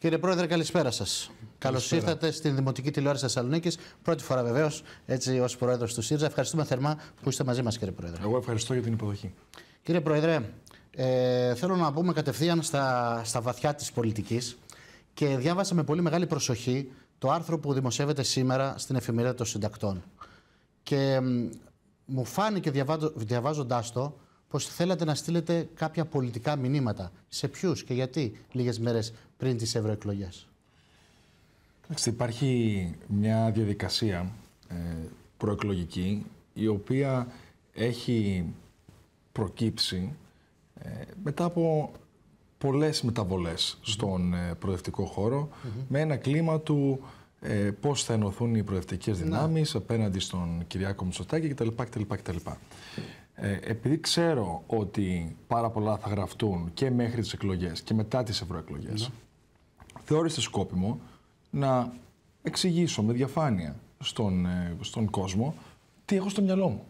Κύριε Πρόεδρε, καλησπέρα σας. Καλώς ήρθατε στην Δημοτική Τηλεόραση Θεσσαλονίκης. Πρώτη φορά βεβαίως, έτσι ως Πρόεδρος του ΣΥΡΖΑ. Ευχαριστούμε θερμά που είστε μαζί μας, κύριε Πρόεδρε. Εγώ ευχαριστώ για την υποδοχή. Κύριε Πρόεδρε, ε, θέλω να μπούμε κατευθείαν στα, στα βαθιά της πολιτικής και διάβασα με πολύ μεγάλη προσοχή το άρθρο που δημοσιεύεται σήμερα στην εφημερίδα των συντακτών. Και μου φάνηκε διαβάζοντάς το πως θέλατε να στείλετε κάποια πολιτικά μηνύματα. Σε ποιους και γιατί λίγες μέρες πριν τις ευρωεκλογέ. Υπάρχει μια διαδικασία ε, προεκλογική η οποία έχει προκύψει ε, μετά από πολλές μεταβολές στον ε, προοδευτικό χώρο με ένα κλίμα του πώς θα ενωθούν οι προοδευτικές ναι. δυνάμεις απέναντι στον Κυριάκο Μητσοτάκη κτλ. κτλ, κτλ. Ε, επειδή ξέρω ότι πάρα πολλά θα γραφτούν και μέχρι τις εκλογές και μετά τις ευρωεκλογές, ναι. θεώρησε σκόπιμο να εξηγήσω με διαφάνεια στον, ε, στον κόσμο τι έχω στο μυαλό μου.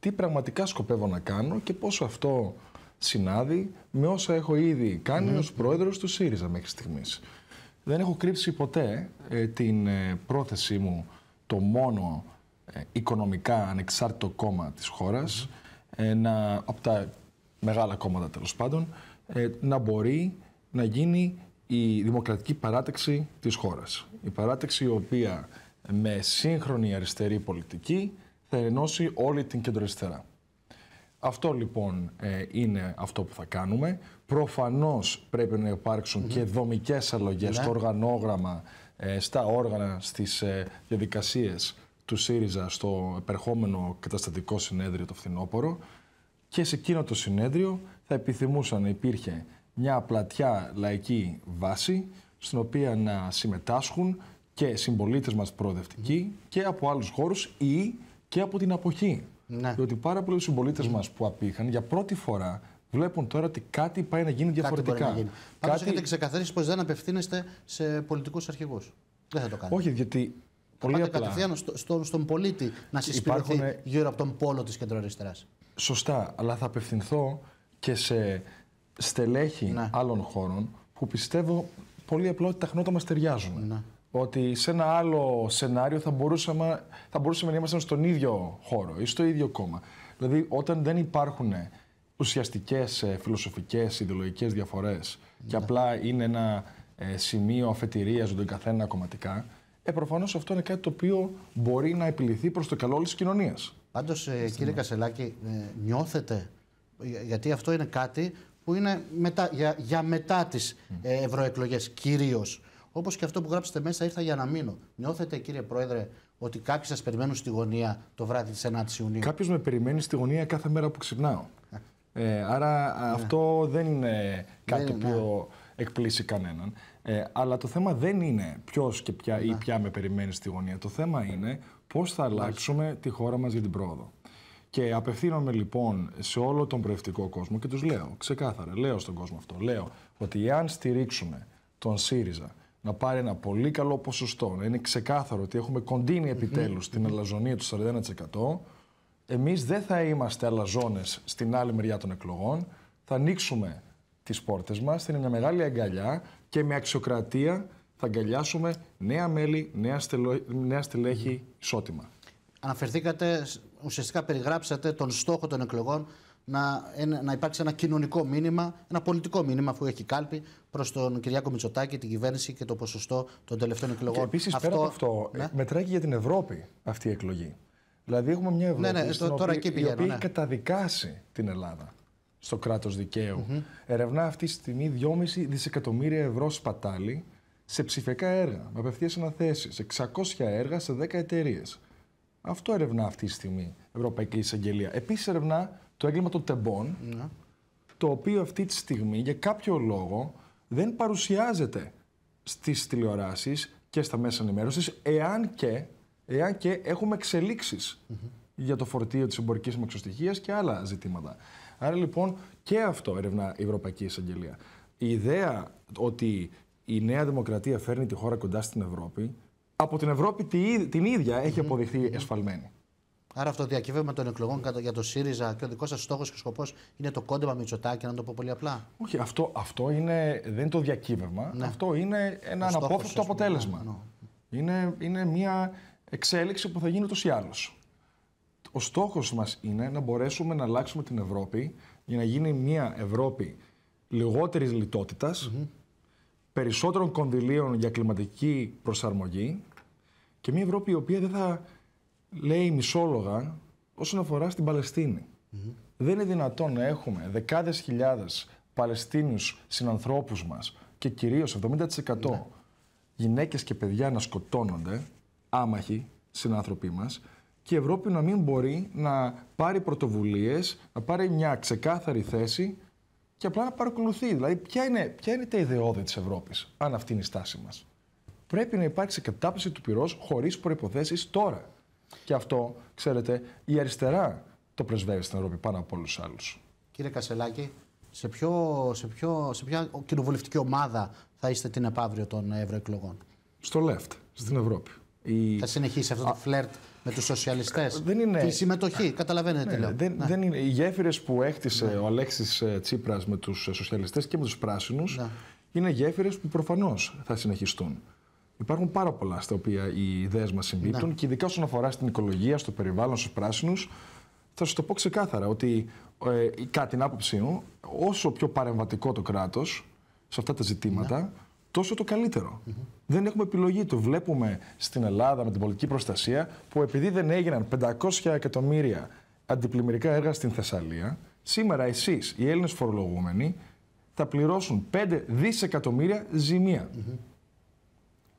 Τι πραγματικά σκοπεύω να κάνω και πόσο αυτό συνάδει με όσα έχω ήδη κάνει ναι. ως πρόεδρος του ΣΥΡΙΖΑ μέχρι στιγμής. Δεν έχω κρύψει ποτέ ε, την πρόθεσή μου το μόνο οικονομικά ανεξάρτητο κόμμα της χώρας, ναι να από τα μεγάλα κόμματα τέλος πάντων, ε, να μπορεί να γίνει η δημοκρατική παράταξη της χώρας. Η παράταξη η οποία με σύγχρονη αριστερή πολιτική θα ενώσει όλη την κεντροαριστερά. Αυτό λοιπόν ε, είναι αυτό που θα κάνουμε. Προφανώς πρέπει να υπάρξουν και δομικές αλλαγές ναι. στο οργανόγραμμα, ε, στα όργανα, στις διαδικασίες του ΣΥΡΙΖΑ στο επερχόμενο καταστατικό συνέδριο το φθινόπωρο και σε εκείνο το συνέδριο θα επιθυμούσαν να υπήρχε μια πλατιά λαϊκή βάση στην οποία να συμμετάσχουν και συμπολίτες μας προοδευτικοί και από άλλους χώρους ή και από την αποχή. Ναι. Διότι πάρα πολλοί συμπολίτες μας που απήχαν για πρώτη φορά βλέπουν τώρα ότι κάτι πάει να γίνει διαφορετικά. Κάτι έχετε ξεκαθαρίσει πως δεν απευθύνεστε σε πολιτικούς αρχηγούς. Δεν θα το κάνετε. Όχι, γιατί Πολύ Πάτε απλά. κατευθείαν στον πολίτη να συσπηρωθεί γύρω από τον πόλο της κεντροαριστεράς. Σωστά, αλλά θα απευθυνθώ και σε στελέχη ναι. άλλων χώρων που πιστεύω πολύ απλά ότι τα χνότα μας ταιριάζουν. Ναι. Ότι σε ένα άλλο σενάριο θα μπορούσαμε, θα μπορούσαμε να είμαστε στον ίδιο χώρο ή στο ίδιο κόμμα. Δηλαδή όταν δεν υπάρχουν ουσιαστικές ε, φιλοσοφικές, ιδεολογικές διαφορές και ναι. απλά είναι ένα ε, σημείο αφετηρίας για τον καθένα κομματικά, ε, προφανώς αυτό είναι κάτι το οποίο μπορεί να επιληθεί προς το καλό όλης της κοινωνίας. Πάντως, ε, κύριε Κασελάκη, ε, νιώθετε, ε, γιατί αυτό είναι κάτι που είναι μετά, για, για μετά τις ε, ευρωεκλογές κυρίως. Όπως και αυτό που γράψετε μέσα, ήρθα για να μείνω. Νιώθετε, κύριε Πρόεδρε, ότι κάποιοι σας περιμένουν στη γωνία το βράδυ της 9η Ιουνίου. Κάποιος με περιμένει στη γωνία κάθε μέρα που ξυπνάω. Ε, άρα αυτό ναι. δεν είναι κάτι που ναι. εκπλήσει κανέναν. Ε, αλλά το θέμα δεν είναι ποιος και ποια ή ναι. ποια με περιμένει στη γωνία. Το θέμα είναι πώς θα αλλάξουμε τη χώρα μας για την πρόοδο. Και απευθύνομαι λοιπόν σε όλο τον προευτικό κόσμο και τους λέω ξεκάθαρα, λέω στον κόσμο αυτό, λέω ότι εάν στηρίξουμε τον ΣΥΡΙΖΑ να πάρει ένα πολύ καλό ποσοστό, να είναι ξεκάθαρο ότι έχουμε κοντίνει επιτέλου την αλαζονία του 41%, εμείς δεν θα είμαστε αλαζόνες στην άλλη μεριά των εκλογών. Θα ανοίξουμε τις πόρτες μας, θα είναι μια μεγάλη αγκαλιά, και με αξιοκρατία θα αγκαλιάσουμε νέα μέλη, νέα, στελο... νέα στελέχη ισότιμα. Αναφερθήκατε, ουσιαστικά περιγράψατε τον στόχο των εκλογών να, να υπάρξει ένα κοινωνικό μήνυμα, ένα πολιτικό μήνυμα, αφού έχει κάλπη, προς τον Κυριάκο Μητσοτάκη, την κυβέρνηση και το ποσοστό των τελευταίων εκλογών. Και επίσης, αυτό... πέρα από αυτό, ε, ναι. μετράει και για την Ευρώπη αυτή η εκλογή. Δηλαδή, έχουμε μια Ευρώπη ναι, ναι, ε, τώρα οποία, πηγαίνω, η οποία ναι. έχει καταδικάσει την Ελλάδα στο κράτος δικαίου. Ερευνά αυτή τη στιγμή 2,5 δισεκατομμύρια ευρώ σπατάλη σε ψηφιακά έργα, με απευθείας αναθέσεις, 600 έργα σε 10 εταιρείες. Αυτό ερευνά αυτή τη στιγμή η Ευρωπαϊκή Εισαγγελία. Επίσης ερευνά το έγκλημα των τεμπων ναι. το οποίο αυτή τη στιγμή για κάποιο λόγο δεν παρουσιάζεται στις τηλεοράσεις και στα μέσα ενημέρωσης, εάν και, εάν και εχουμε εξελίξεις για το φορτίο της εμπορικής μαξοστοιχία και άλλα ζητήματα. Άρα λοιπόν και αυτό ερευνά η Ευρωπαϊκή Εισαγγελία. Η ιδέα ότι η Νέα Δημοκρατία φέρνει τη χώρα κοντά στην Ευρώπη, από την Ευρώπη την ίδια έχει αποδειχθεί εσφαλμένη. Άρα αυτό το διακύβευμα των εκλογών για το ΣΥΡΙΖΑ και ο δικός σας στόχος και σκοπός είναι το κόντεμα Μητσοτάκη, να το πω πολύ απλά. Όχι, αυτό, αυτό είναι, δεν είναι το διακύβευμα. Ναι. Αυτό είναι ένα αναπόφευκτο ναι, αποτέλεσμα. Ναι, είναι, είναι μια εξέλιξη που θα γίνει ούτως ή άλλως. Ο στόχος μας είναι να μπορέσουμε να αλλάξουμε την Ευρώπη για να γίνει μια Ευρώπη λιγότερης λιτότητας, περισσότερων κονδυλίων για κλιματική προσαρμογή και μια Ευρώπη η οποία δεν θα λέει μισόλογα όσον αφορά στην Παλαιστίνη. Δεν είναι δυνατόν να έχουμε δεκάδες χιλιάδες Παλαιστίνιους συνανθρώπους μας και κυρίως 70% mm γυναίκες και παιδιά να σκοτώνονται άμαχοι συνάνθρωποι μας και η Ευρώπη να μην μπορεί να πάρει πρωτοβουλίες, να πάρει μια ξεκάθαρη θέση και απλά να παρακολουθεί. Δηλαδή, ποια είναι, τα ιδεώδη της Ευρώπης, αν αυτή είναι η στάση μας. Πρέπει να υπάρξει κατάπτυση του πυρός χωρίς προποθέσει τώρα. Και αυτό, ξέρετε, η αριστερά το πρεσβεύει στην Ευρώπη πάνω από όλους του άλλους. Κύριε Κασελάκη, σε, σε, σε ποια κοινοβουλευτική ομάδα θα είστε την επαύριο των ευρωεκλογών, Στο left, στην Ευρώπη. Θα συνεχίσει αυτό το φλερτ με τους σοσιαλιστές. Δεν είναι. Τη συμμετοχή, καταλαβαίνετε ναι, λέω. Δεν, ναι. δεν είναι. Οι γέφυρες που έχτισε ναι. ο Αλέξης ε, Τσίπρας με τους ε, σοσιαλιστές και με τους πράσινους ναι. είναι γέφυρες που προφανώς θα συνεχιστούν. Υπάρχουν πάρα πολλά στα οποία οι ιδέες μας συμπίπτουν και ειδικά όσον αφορά στην οικολογία, στο περιβάλλον, στους πράσινους. Θα σου το πω ξεκάθαρα ότι, ε, κατά την άποψή μου, όσο πιο παρεμβατικό το κράτος σε αυτά τα ζητήματα, τόσο το καλύτερο. Δεν έχουμε επιλογή. Το βλέπουμε στην Ελλάδα με την πολιτική προστασία που επειδή δεν έγιναν 500 εκατομμύρια αντιπλημμυρικά έργα στην Θεσσαλία, σήμερα εσείς, οι Έλληνες φορολογούμενοι, θα πληρώσουν 5 δισεκατομμύρια ζημία.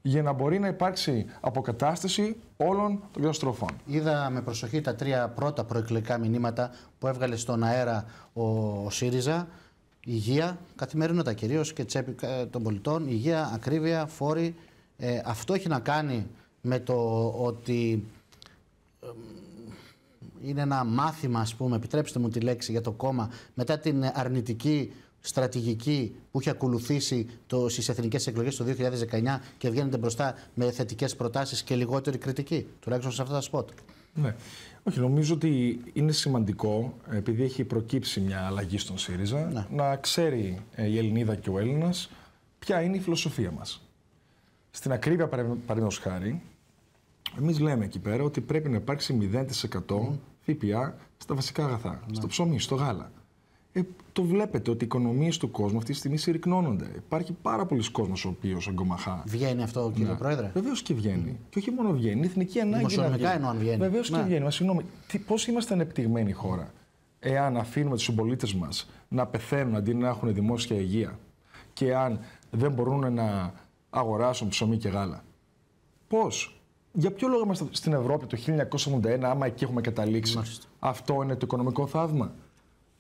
Για να μπορεί να υπάρξει αποκατάσταση όλων των καταστροφών. Είδα με προσοχή τα τρία πρώτα προεκλογικά μηνύματα που έβγαλε στον αέρα ο ΣΥΡΙΖΑ υγεία, καθημερινότητα κυρίως και τσέπη ε, των πολιτών, υγεία, ακρίβεια, φόρη. Ε, αυτό έχει να κάνει με το ότι ε, είναι ένα μάθημα, ας πούμε, επιτρέψτε μου τη λέξη για το κόμμα, μετά την αρνητική στρατηγική που είχε ακολουθήσει το, στις εθνικές εκλογές το 2019 και βγαίνετε μπροστά με θετικές προτάσεις και λιγότερη κριτική, τουλάχιστον σε αυτά τα σπότ. Ναι. Όχι, νομίζω ότι είναι σημαντικό, επειδή έχει προκύψει μια αλλαγή στον ΣΥΡΙΖΑ, ναι. να, ξέρει ε, η Ελληνίδα και ο Έλληνας ποια είναι η φιλοσοφία μας. Στην ακρίβεια, παραδείγματος χάρη, εμείς λέμε εκεί πέρα ότι πρέπει να υπάρξει 0% ΦΠΑ στα βασικά αγαθά, ναι. στο ψωμί, στο γάλα. Ε, το βλέπετε ότι οι οικονομίες του κόσμου αυτή τη στιγμή συρρυκνώνονται. Υπάρχει πάρα πολλοί κόσμος ο οποίος αγκομαχά. Βγαίνει αυτό, ναι. κύριε ναι. Πρόεδρε. Βεβαίως και βγαίνει. Mm. Και όχι μόνο βγαίνει, είναι εθνική ανάγκη. Δημοσιονομικά εννοώ αν βγαίνει. Βεβαίως και ναι. βγαίνει. Μα συγγνώμη, πώς είμαστε ανεπτυγμένη χώρα, εάν αφήνουμε τους συμπολίτες μας να πεθαίνουν αντί να έχουν δημόσια υγεία και αν δεν μπορούν να αγοράσουν ψωμί και γάλα. Πώς, για ποιο λόγο είμαστε στην Ευρώπη το 1981, άμα εκεί έχουμε καταλήξει. Μάλιστα. Αυτό είναι το οικονομικό θαύμα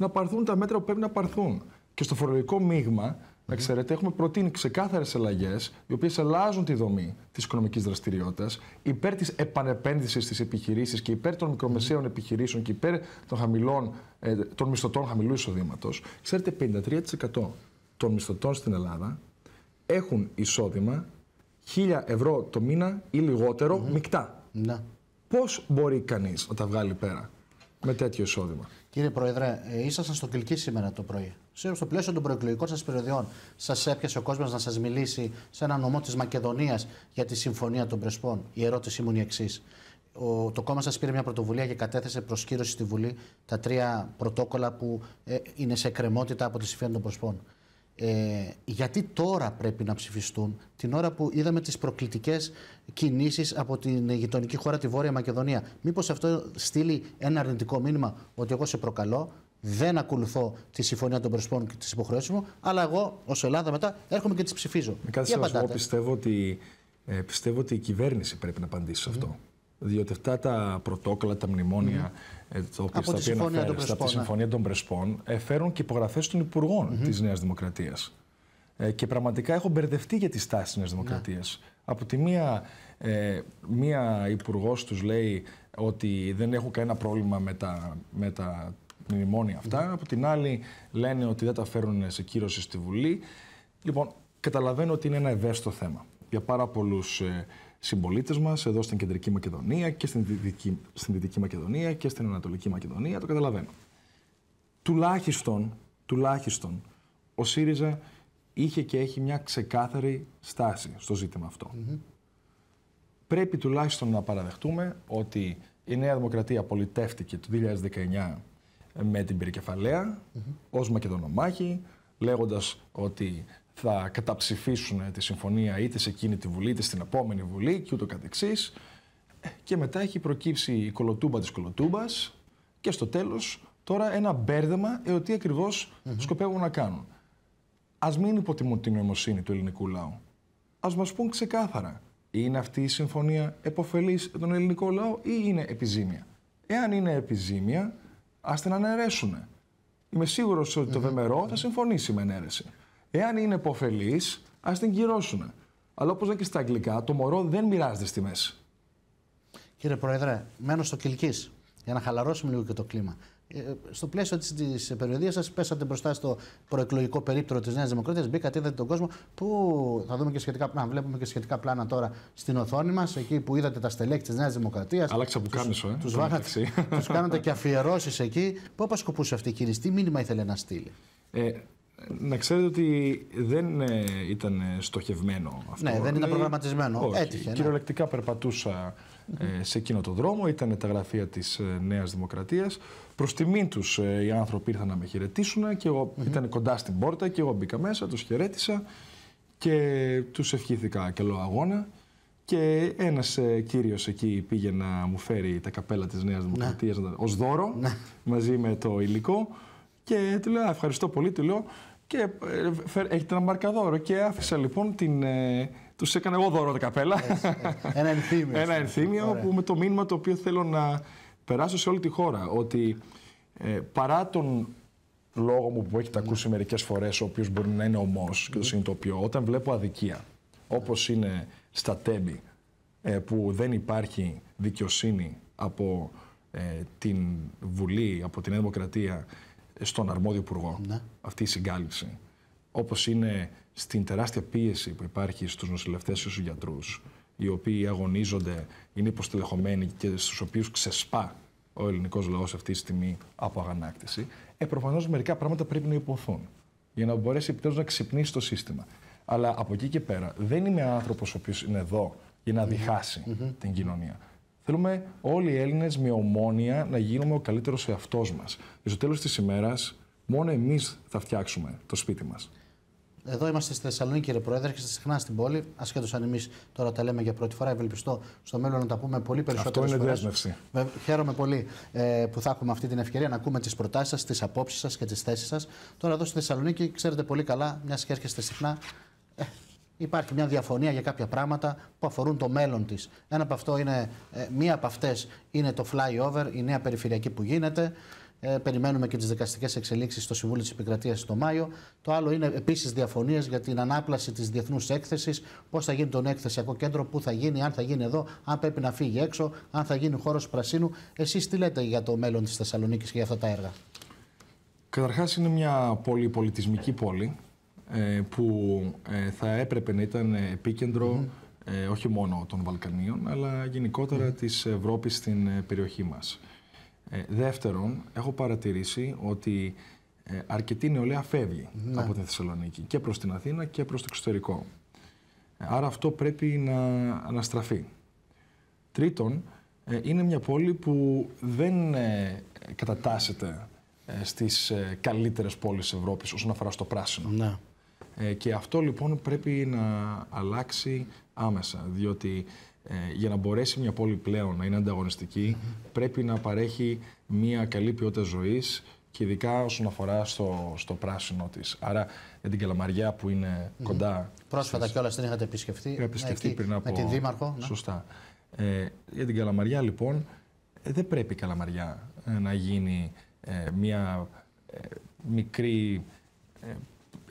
να πάρθουν τα μέτρα που πρέπει να πάρθουν. Και στο φορολογικό μείγμα, να ξέρετε, έχουμε προτείνει ξεκάθαρες αλλαγές, οι οποίες αλλάζουν τη δομή της οικονομικής δραστηριότητας υπέρ της επανεπένδυσης στις επιχειρήσεις και υπέρ των μικρομεσαίων επιχειρήσεων και υπέρ των, χαμηλών, ε, των μισθωτών χαμηλού εισοδήματος. Ξέρετε, 53% των μισθωτών στην Ελλάδα έχουν εισόδημα 1000 ευρώ το μήνα ή λιγότερο mm μεικτά. Να. Πώς μπορεί κανείς να τα βγάλει πέρα με τέτοιο εισόδημα. Κύριε Πρόεδρε, ε, ήσασταν στο Κυλκή σήμερα το πρωί. Στο πλαίσιο των προεκλογικών σας περιοδιών, σας έπιασε ο κόσμος να σας μιλήσει σε ένα νομό της Μακεδονίας για τη Συμφωνία των Πρεσπών. Η ερώτησή μου είναι η εξής. Το κόμμα σας πήρε μια πρωτοβουλία και κατέθεσε προ στη Βουλή τα τρία πρωτόκολλα που ε, είναι σε κρεμότητα από τη Συμφωνία των Πρεσπών. Ε, γιατί τώρα πρέπει να ψηφιστούν, την ώρα που είδαμε τις προκλητικές κινήσεις από την γειτονική χώρα, τη Βόρεια Μακεδονία. Μήπως αυτό στείλει ένα αρνητικό μήνυμα ότι εγώ σε προκαλώ, δεν ακολουθώ τη συμφωνία των προσπών και τις υποχρεώσεις μου, αλλά εγώ ως Ελλάδα μετά έρχομαι και τις ψηφίζω. Με κάθε πιστεύω ότι, ε, πιστεύω ότι η κυβέρνηση πρέπει να απαντήσει σε αυτό διότι αυτά τα πρωτόκολλα, τα μνημόνια, mm -hmm. το από, τη συμφωνία, από τη συμφωνία των Πρεσπών, ε, φέρουν και υπογραφές των υπουργών mm -hmm. της Νέας Δημοκρατίας. Ε, και πραγματικά έχω μπερδευτεί για τη στάση της Νέας ναι. Δημοκρατίας. Από τη μία, ε, μία υπουργός τους λέει ότι δεν έχουν κανένα πρόβλημα με τα, με τα μνημόνια αυτά. Mm -hmm. Από την άλλη, λένε ότι δεν τα φέρουν σε κύρωση στη Βουλή. Λοιπόν, καταλαβαίνω ότι είναι ένα ευαίσθητο θέμα για πάρα πολλούς ε, συμπολίτες μας εδώ στην Κεντρική Μακεδονία και στην Δυτική, στην Δυτική Μακεδονία και στην Ανατολική Μακεδονία. Το καταλαβαίνω. Τουλάχιστον, τουλάχιστον ο ΣΥΡΙΖΑ είχε και έχει μια ξεκάθαρη στάση στο ζήτημα αυτό. Πρέπει τουλάχιστον να παραδεχτούμε ότι η Νέα Δημοκρατία πολιτεύτηκε το 2019 με την Περικεφαλαία mm -hmm. ως Μακεδονομάχη, λέγοντας ότι θα καταψηφίσουν ε, τη συμφωνία είτε σε εκείνη τη Βουλή είτε στην επόμενη Βουλή και ούτω καθεξής. Ε, και μετά έχει προκύψει η κολοτούμπα της κολοτούμπας και στο τέλος τώρα ένα μπέρδεμα ε, τι ακριβώς mm σκοπεύουν να κάνουν. Ας μην υποτιμούν την νοημοσύνη του ελληνικού λαού. Ας μας πούν ξεκάθαρα. Είναι αυτή η συμφωνία επωφελής τον ελληνικό λαό ή είναι επιζήμια. Εάν είναι επιζήμια, ας την αναιρέσουν. Είμαι σίγουρος ότι το Βεμερό θα συμφωνήσει με εναίρεση. Εάν είναι υποφελής, ας την κυρώσουν. Αλλά όπως λέει και στα αγγλικά, το μωρό δεν μοιράζεται στη μέση. Κύριε Πρόεδρε, μένω στο Κυλκής για να χαλαρώσουμε λίγο και το κλίμα. Ε, στο πλαίσιο της περιοδίας σας, πέσατε μπροστά στο προεκλογικό περίπτωρο της Νέας Δημοκρατίας. Μπήκατε, είδατε τον κόσμο που θα δούμε και σχετικά, να βλέπουμε και σχετικά πλάνα τώρα στην οθόνη μας. Εκεί που είδατε τα στελέχη της Νέας Δημοκρατίας. Άλλαξα που κάνω, ε. Τους κάνατε και αφιερώσεις εκεί. Πού αποσκοπούσε αυτή η κίνηση, τι μήνυμα ήθελε να στείλει. Ε, να ξέρετε ότι δεν ε, ήταν ε, στοχευμένο αυτό. Ναι, δεν ήταν ναι. προγραμματισμένο. Όχι. Έτυχε. Ναι. Κυριολεκτικά περπατούσα ε, σε εκείνο το δρόμο. Ήταν τα γραφεία της Νέας Δημοκρατίας. Προς τιμήν τους οι άνθρωποι ήρθαν να με χαιρετήσουν και εγω ήταν κοντά στην πόρτα και εγώ μπήκα μέσα, τους χαιρέτησα και τους ευχήθηκα καλό αγώνα. Και ένας κύριος εκεί πήγε να μου φέρει τα καπέλα της Νέας ναι. Δημοκρατίας ως δώρο ναι. μαζί με το υλικό. Και του λέω, ευχαριστώ πολύ, του λέω, και ε, έχετε ένα μαρκαδόρο. Και άφησα λοιπόν την. Ε, τους έκανα εγώ δώρο τα καπέλα. Ένα ενθύμιο. ένα ενθύμιο που με το μήνυμα το οποίο θέλω να περάσω σε όλη τη χώρα. Ότι ε, παρά τον λόγο μου που έχετε ακούσει μερικές φορές, ο οποίος μπορεί να είναι ομός και το συνειδητοποιώ, όταν βλέπω αδικία, όπως είναι στα τέμπη, που δεν υπάρχει δικαιοσύνη από ε, την Βουλή, από την Δημοκρατία, στον αρμόδιο υπουργό ναι. αυτή η συγκάλυψη, όπως είναι στην τεράστια πίεση που υπάρχει στους νοσηλευτές και στους γιατρούς, οι οποίοι αγωνίζονται, είναι υποστελεχωμένοι και στους οποίους ξεσπά ο ελληνικός λαός αυτή τη στιγμή από αγανάκτηση, ε, προφανώς μερικά πράγματα πρέπει να υποθούν για να μπορέσει επιτέλους να ξυπνήσει το σύστημα. Αλλά από εκεί και πέρα δεν είμαι άνθρωπος ο οποίος είναι εδώ για να διχασει την κοινωνία. Θέλουμε όλοι οι Έλληνες με ομόνοια να γίνουμε ο καλύτερος εαυτός μας. Και στο τέλος της ημέρας, μόνο εμείς θα φτιάξουμε το σπίτι μας. Εδώ είμαστε στη Θεσσαλονίκη, κύριε Πρόεδρε, και συχνά στην πόλη. Ασχέτω αν εμείς τώρα τα λέμε για πρώτη φορά, ευελπιστώ στο μέλλον να τα πούμε πολύ περισσότερο. Αυτό είναι δέσμευση. Χαίρομαι πολύ ε, που θα έχουμε αυτή την ευκαιρία να ακούμε τις προτάσεις σας, τις απόψεις σας και τις θέσεις σας. Τώρα εδώ στη Θεσσαλονίκη, ξέρετε πολύ καλά, μιας και έρχεστε συχνά. Ε, υπάρχει μια διαφωνία για κάποια πράγματα που αφορούν το μέλλον της. Ένα από αυτό είναι, ε, μία από αυτές είναι το flyover, η νέα περιφερειακή που γίνεται. Ε, περιμένουμε και τις δικαστικές εξελίξεις στο Συμβούλιο της Επικρατείας το Μάιο. Το άλλο είναι επίσης διαφωνίες για την ανάπλαση της διεθνούς έκθεσης, πώς θα γίνει το νέο εκθεσιακό κέντρο, πού θα γίνει, αν θα γίνει εδώ, αν πρέπει να φύγει έξω, αν θα γίνει χώρος πρασίνου. Εσείς τι λέτε για το μέλλον της Θεσσαλονίκης και για αυτά τα έργα. Καταρχάς είναι μια πολυπολιτισμική πόλη. Ε, που ε, θα έπρεπε να ήταν επίκεντρο ε, όχι μόνο των Βαλκανίων, αλλά γενικότερα της Ευρώπης στην περιοχή μας. Δεύτερον, έχω παρατηρήσει ότι αρκετή νεολαία φεύγει ναι. από τη Θεσσαλονίκη και προς την Αθήνα και προς το εξωτερικό. Άρα αυτό πρέπει να αναστραφεί. Τρίτον, είναι μια πόλη που δεν κατατάσσεται στις καλύτερες πόλεις της Ευρώπης όσον αφορά στο πράσινο. Ναι. Ε, και αυτό λοιπόν πρέπει να αλλάξει άμεσα, διότι ε, για να μπορέσει μια πόλη πλέον να είναι πρέπει να παρέχει μια καλή ποιότητα ζωής και ειδικά όσον αφορά στο, στο πράσινο της. Άρα για την Καλαμαριά που ειναι κοντά. Πρόσφατα κιόλας την είχατε επισκεφτεί. επισκεφτεί πριν από. Με την Δήμαρχο. Ναι. Σωστά. Ε, για την Καλαμαριά λοιπόν, ε, δεν πρέπει η Καλαμαριά ε, να γίνει ε, μια μικρή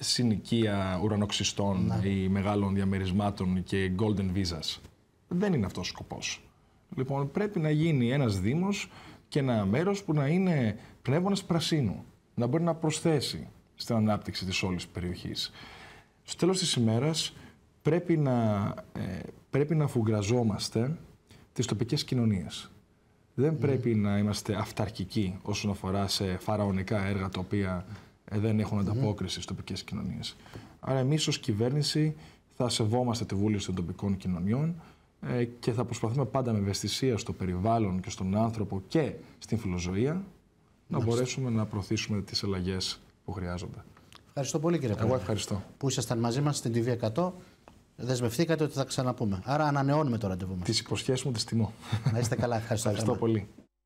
συνοικία ουρανοξυστών ναι. ή μεγάλων διαμερισμάτων και golden visas. Δεν είναι αυτός ο σκοπός. Λοιπόν, πρέπει να γίνει ένας δήμος και ένα μέρος που να είναι πνεύμονας πρασίνου, να μπορεί να προσθέσει στην ανάπτυξη της όλης περιοχής. Στο τέλος της ημέρας πρέπει να, ε, πρέπει να φουγκραζόμαστε τις τοπικές κοινωνίες. Δεν ναι. πρέπει να είμαστε αυταρχικοί όσον αφορά σε φαραωνικά έργα τα οποία ε, δεν έχουν ανταπόκριση στις τοπικές κοινωνίες. Άρα, εμείς ως κυβέρνηση θα σεβόμαστε τη βούληση των τοπικών κοινωνιών ε, και θα προσπαθούμε πάντα με ευαισθησία στο περιβάλλον και στον άνθρωπο και στην φιλοζωία να μπορέσουμε να προωθήσουμε τις αλλαγές που χρειάζονται. Ευχαριστώ πολύ κύριε Πρόεδρε. Εγώ ευχαριστώ. Που ήσασταν μαζί μας στην TV100. Δεσμευτήκατε ότι θα ξαναπούμε. Άρα ανανεώνουμε το ραντεβού μας. Τις μου, τις τιμώ. Να είστε καλά. Ευχαριστώ, ευχαριστώ πολύ.